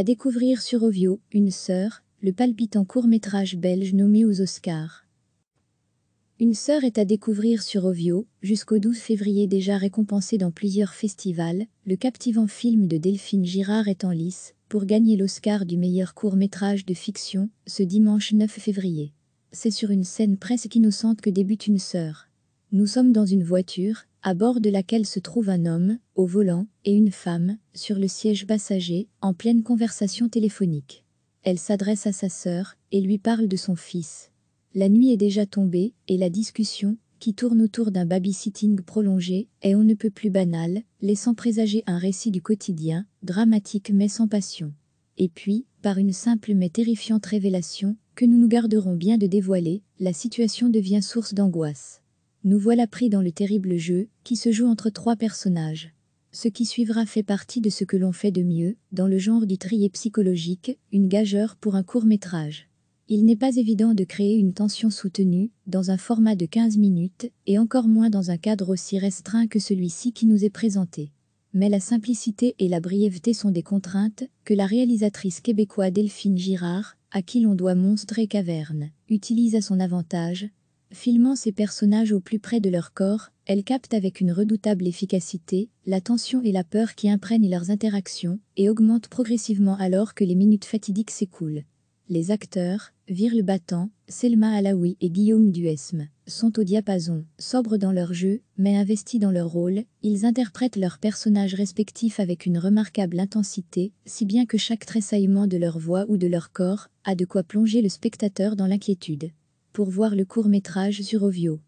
À découvrir sur Ovio, Une sœur, le palpitant court-métrage belge nommé aux Oscars. Une sœur est à découvrir sur Ovio, jusqu'au 12 février déjà récompensé dans plusieurs festivals, le captivant film de Delphine Girard est en lice pour gagner l'Oscar du meilleur court-métrage de fiction ce dimanche 9 février. C'est sur une scène presque innocente que débute une sœur. Nous sommes dans une voiture, à bord de laquelle se trouve un homme, au volant, et une femme, sur le siège passager, en pleine conversation téléphonique. Elle s'adresse à sa sœur et lui parle de son fils. La nuit est déjà tombée et la discussion, qui tourne autour d'un babysitting prolongé, est on ne peut plus banale, laissant présager un récit du quotidien, dramatique mais sans passion. Et puis, par une simple mais terrifiante révélation, que nous nous garderons bien de dévoiler, la situation devient source d'angoisse. Nous voilà pris dans le terrible jeu qui se joue entre trois personnages. Ce qui suivra fait partie de ce que l'on fait de mieux dans le genre du trier psychologique, une gageure pour un court métrage. Il n'est pas évident de créer une tension soutenue dans un format de 15 minutes et encore moins dans un cadre aussi restreint que celui-ci qui nous est présenté. Mais la simplicité et la brièveté sont des contraintes que la réalisatrice québécoise Delphine Girard, à qui l'on doit Monstre et Caverne, utilise à son avantage Filmant ces personnages au plus près de leur corps, elles captent avec une redoutable efficacité la tension et la peur qui imprègnent leurs interactions et augmentent progressivement alors que les minutes fatidiques s'écoulent. Les acteurs, le Battant, Selma Alaoui et Guillaume Duesme, sont au diapason, sobres dans leur jeu, mais investis dans leur rôle, ils interprètent leurs personnages respectifs avec une remarquable intensité, si bien que chaque tressaillement de leur voix ou de leur corps a de quoi plonger le spectateur dans l'inquiétude pour voir le court-métrage sur Ovio.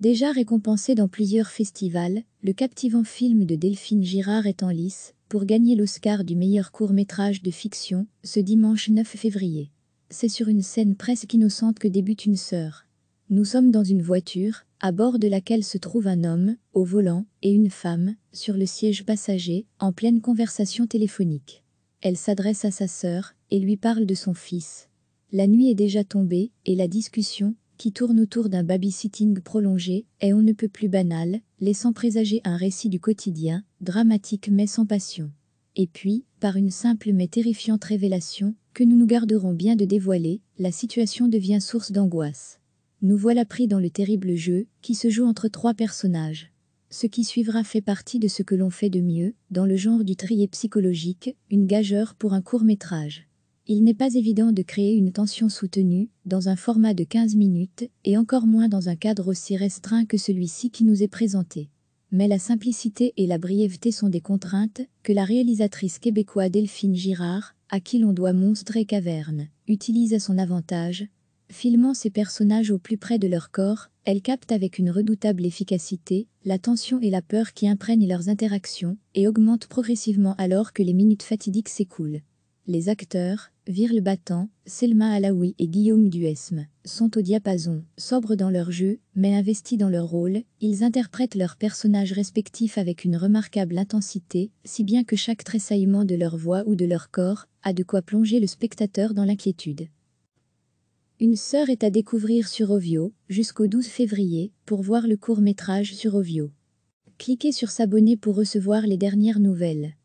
Déjà récompensé dans plusieurs festivals, le captivant film de Delphine Girard est en lice pour gagner l'Oscar du meilleur court-métrage de fiction ce dimanche 9 février. C'est sur une scène presque innocente que débute une sœur. Nous sommes dans une voiture, à bord de laquelle se trouve un homme, au volant, et une femme, sur le siège passager, en pleine conversation téléphonique. Elle s'adresse à sa sœur et lui parle de son fils. La nuit est déjà tombée, et la discussion, qui tourne autour d'un babysitting prolongé, est on ne peut plus banale, laissant présager un récit du quotidien, dramatique mais sans passion. Et puis, par une simple mais terrifiante révélation, que nous nous garderons bien de dévoiler, la situation devient source d'angoisse. Nous voilà pris dans le terrible jeu, qui se joue entre trois personnages. Ce qui suivra fait partie de ce que l'on fait de mieux, dans le genre du trier psychologique, une gageure pour un court métrage il n'est pas évident de créer une tension soutenue dans un format de 15 minutes et encore moins dans un cadre aussi restreint que celui-ci qui nous est présenté. Mais la simplicité et la brièveté sont des contraintes que la réalisatrice québécoise Delphine Girard, à qui l'on doit Monstre et Caverne, utilise à son avantage. Filmant ses personnages au plus près de leur corps, elle capte avec une redoutable efficacité la tension et la peur qui imprègnent leurs interactions et augmente progressivement alors que les minutes fatidiques s'écoulent. Les acteurs, le Battant, Selma Alaoui et Guillaume Duesme, sont au diapason, sobres dans leur jeu, mais investis dans leur rôle, ils interprètent leurs personnages respectifs avec une remarquable intensité, si bien que chaque tressaillement de leur voix ou de leur corps a de quoi plonger le spectateur dans l'inquiétude. Une sœur est à découvrir sur Ovio, jusqu'au 12 février, pour voir le court-métrage sur Ovio. Cliquez sur s'abonner pour recevoir les dernières nouvelles.